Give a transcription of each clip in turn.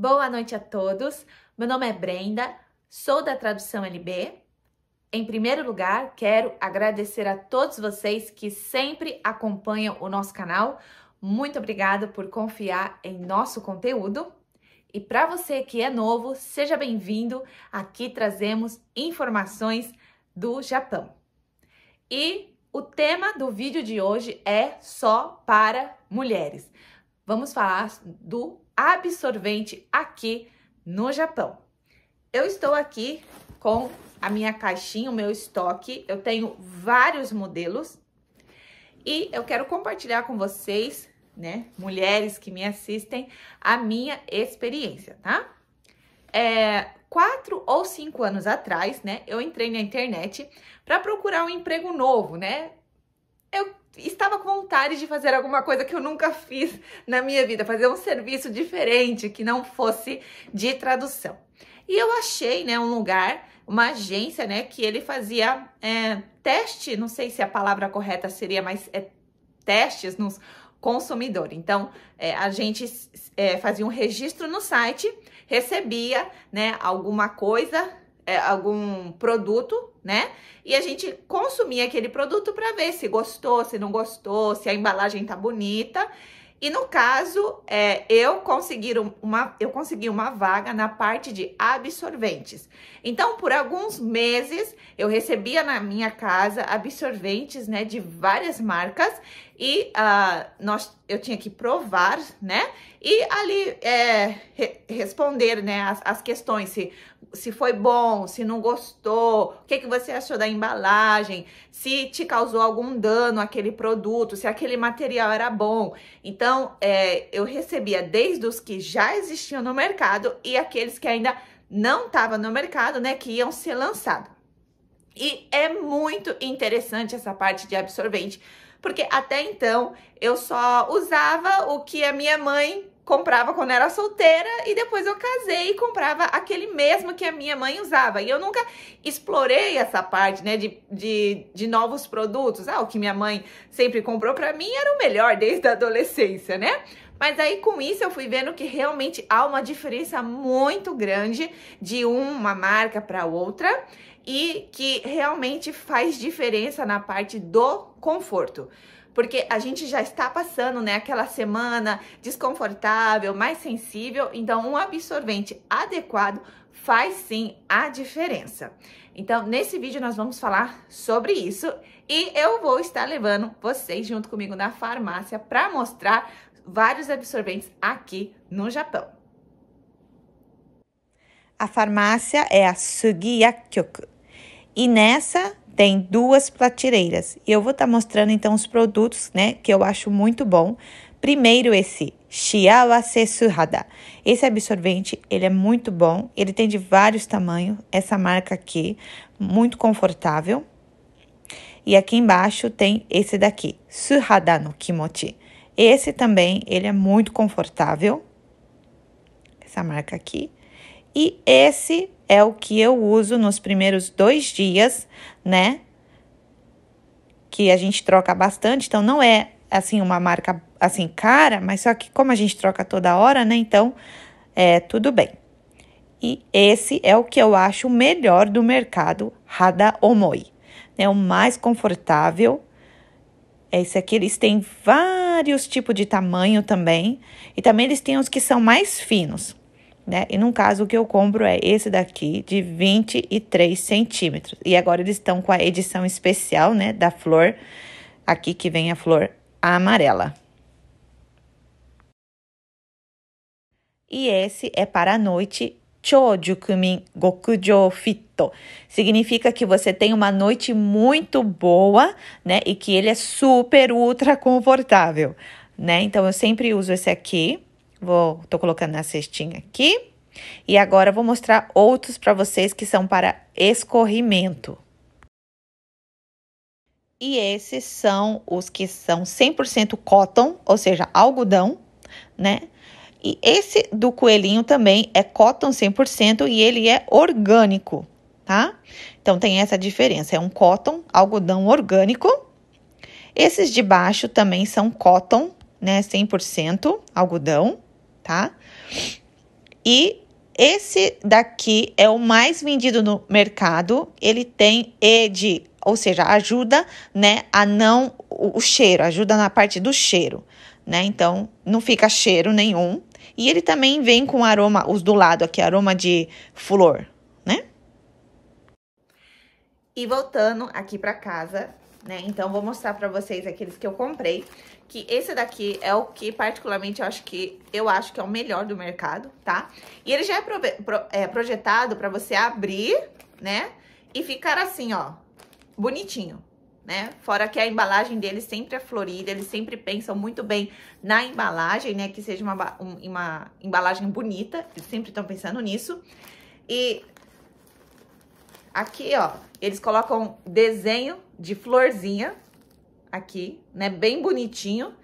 Boa noite a todos. Meu nome é Brenda, sou da Tradução LB. Em primeiro lugar, quero agradecer a todos vocês que sempre acompanham o nosso canal. Muito obrigada por confiar em nosso conteúdo. E para você que é novo, seja bem-vindo. Aqui trazemos informações do Japão. E o tema do vídeo de hoje é só para mulheres vamos falar do absorvente aqui no Japão. Eu estou aqui com a minha caixinha, o meu estoque. Eu tenho vários modelos e eu quero compartilhar com vocês, né, mulheres que me assistem, a minha experiência, tá? É, quatro ou cinco anos atrás, né, eu entrei na internet para procurar um emprego novo, né? Eu estava com vontade de fazer alguma coisa que eu nunca fiz na minha vida, fazer um serviço diferente que não fosse de tradução. E eu achei, né, um lugar, uma agência, né, que ele fazia é, teste, não sei se a palavra correta seria, mas é, testes nos consumidor. Então, é, a gente é, fazia um registro no site, recebia, né, alguma coisa é, algum produto, né? E a gente consumia aquele produto para ver se gostou, se não gostou, se a embalagem tá bonita. E no caso, é, eu, consegui uma, eu consegui uma vaga na parte de absorventes. Então, por alguns meses, eu recebia na minha casa absorventes né, de várias marcas e uh, nós, eu tinha que provar, né? E ali é, re responder né, as, as, questões, se, se foi bom, se não gostou, o que, que você achou da embalagem, se te causou algum dano aquele produto, se aquele material era bom. Então, é, eu recebia desde os que já existiam no mercado e aqueles que ainda não estavam no mercado, né, que iam ser lançados. E é muito interessante essa parte de absorvente, porque até então eu só usava o que a minha mãe comprava quando era solteira e depois eu casei e comprava aquele mesmo que a minha mãe usava. E eu nunca explorei essa parte, né, de, de, de novos produtos. Ah, o que minha mãe sempre comprou para mim era o melhor desde a adolescência, né? Mas aí com isso eu fui vendo que realmente há uma diferença muito grande de uma marca para outra e que realmente faz diferença na parte do conforto porque a gente já está passando, né, aquela semana desconfortável, mais sensível, então um absorvente adequado faz sim a diferença. Então, nesse vídeo nós vamos falar sobre isso e eu vou estar levando vocês junto comigo na farmácia para mostrar vários absorventes aqui no Japão. A farmácia é a Sugiyakyoku. E nessa tem duas prateleiras. E eu vou estar tá mostrando então os produtos, né, que eu acho muito bom. Primeiro esse Shiawase Suhada. Esse absorvente, ele é muito bom, ele tem de vários tamanhos, essa marca aqui, muito confortável. E aqui embaixo tem esse daqui, Suhada no Kimochi. Esse também, ele é muito confortável. Essa marca aqui. E esse é o que eu uso nos primeiros dois dias, né? Que a gente troca bastante, então não é assim uma marca assim cara, mas só que como a gente troca toda hora, né? Então é tudo bem. E esse é o que eu acho melhor do mercado Hada Omoi. É o mais confortável. É esse aqui eles têm vários vários tipos de tamanho também. E também eles têm os que são mais finos, né? E no caso, o que eu compro é esse daqui de 23 centímetros. E agora eles estão com a edição especial, né? Da flor, aqui que vem a flor amarela. E esse é para a noite Chojukumin Gokujo Fitto. Significa que você tem uma noite muito boa, né? E que ele é super ultra confortável, né? Então eu sempre uso esse aqui. Vou, tô colocando na cestinha aqui. E agora eu vou mostrar outros para vocês que são para escorrimento. E esses são os que são 100% cotton, ou seja, algodão, né? E esse do coelhinho também é cotton 100% e ele é orgânico, tá? Então tem essa diferença, é um cotton, algodão orgânico. Esses de baixo também são cotton, né, 100% algodão, tá? E esse daqui é o mais vendido no mercado. Ele tem ED, ou seja, ajuda, né, a não o, o cheiro, ajuda na parte do cheiro, né? Então não fica cheiro nenhum. E ele também vem com aroma, os do lado aqui, aroma de flor, né? E voltando aqui para casa, né? Então, vou mostrar para vocês aqueles que eu comprei. Que esse daqui é o que, particularmente, eu acho que, eu acho que é o melhor do mercado, tá? E ele já é, pro, pro, é projetado para você abrir, né? E ficar assim, ó, bonitinho né? Fora que a embalagem deles sempre é florida, eles sempre pensam muito bem na embalagem, né? Que seja uma, uma embalagem bonita, eles sempre estão pensando nisso. E aqui, ó, eles colocam desenho de florzinha aqui, né? Bem bonitinho.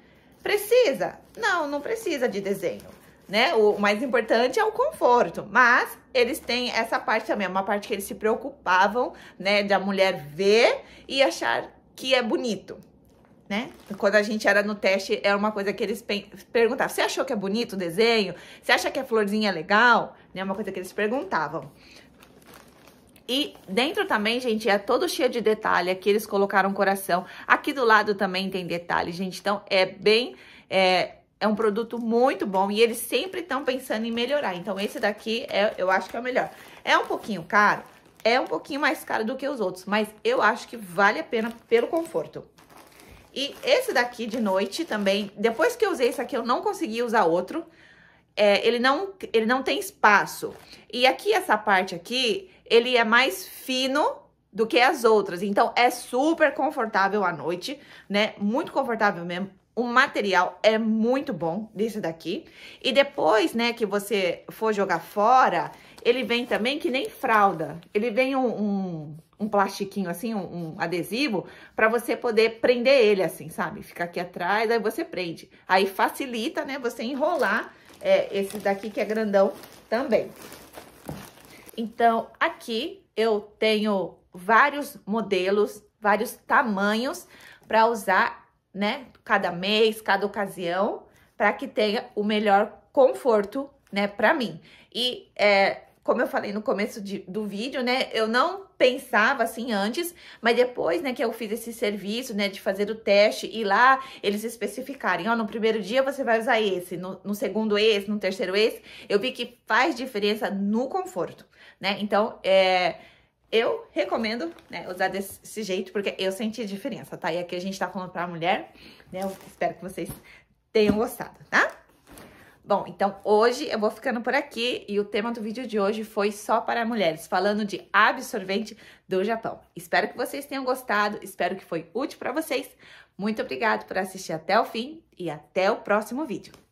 Precisa? Não, não precisa de desenho, né? O mais importante é o conforto, mas eles têm essa parte também, é uma parte que eles se preocupavam, né, de a mulher ver e achar que é bonito, né? Quando a gente era no teste, era é uma coisa que eles perguntavam: você achou que é bonito o desenho? Você acha que a florzinha é legal? É né? uma coisa que eles perguntavam. E dentro também, gente, é todo cheio de detalhe. Aqui eles colocaram coração. Aqui do lado também tem detalhe, gente. Então, é bem... É, é um produto muito bom e eles sempre estão pensando em melhorar. Então, esse daqui é, eu acho que é o melhor. É um pouquinho caro, é um pouquinho mais caro do que os outros, mas eu acho que vale a pena pelo conforto. E esse daqui de noite também, depois que eu usei esse aqui, eu não consegui usar outro. É, ele, não, ele não tem espaço. E aqui, essa parte aqui, ele é mais fino do que as outras. Então, é super confortável à noite, né? Muito confortável mesmo o material é muito bom desse daqui. E depois, né, que você for jogar fora, ele vem também que nem fralda. Ele vem um, um, um plastiquinho assim, um, um adesivo, para você poder prender ele assim, sabe? Fica aqui atrás, aí você prende. Aí facilita, né, você enrolar é, esse daqui que é grandão também. Então, aqui eu tenho vários modelos, vários tamanhos para usar né? Cada mês, cada ocasião, para que tenha o melhor conforto, né, para mim. E é, como eu falei no começo de, do vídeo, né, eu não pensava assim antes, mas depois, né, que eu fiz esse serviço, né, de fazer o teste e lá eles especificarem, ó, no primeiro dia você vai usar esse, no, no segundo esse, no terceiro esse, eu vi que faz diferença no conforto, né? Então, é eu recomendo né, usar desse jeito, porque eu senti diferença, tá? E aqui a gente tá falando pra mulher, né? Eu espero que vocês tenham gostado, tá? Bom, então hoje eu vou ficando por aqui e o tema do vídeo de hoje foi só para mulheres, falando de absorvente do Japão. Espero que vocês tenham gostado, espero que foi útil para vocês. Muito obrigado por assistir até o fim e até o próximo vídeo.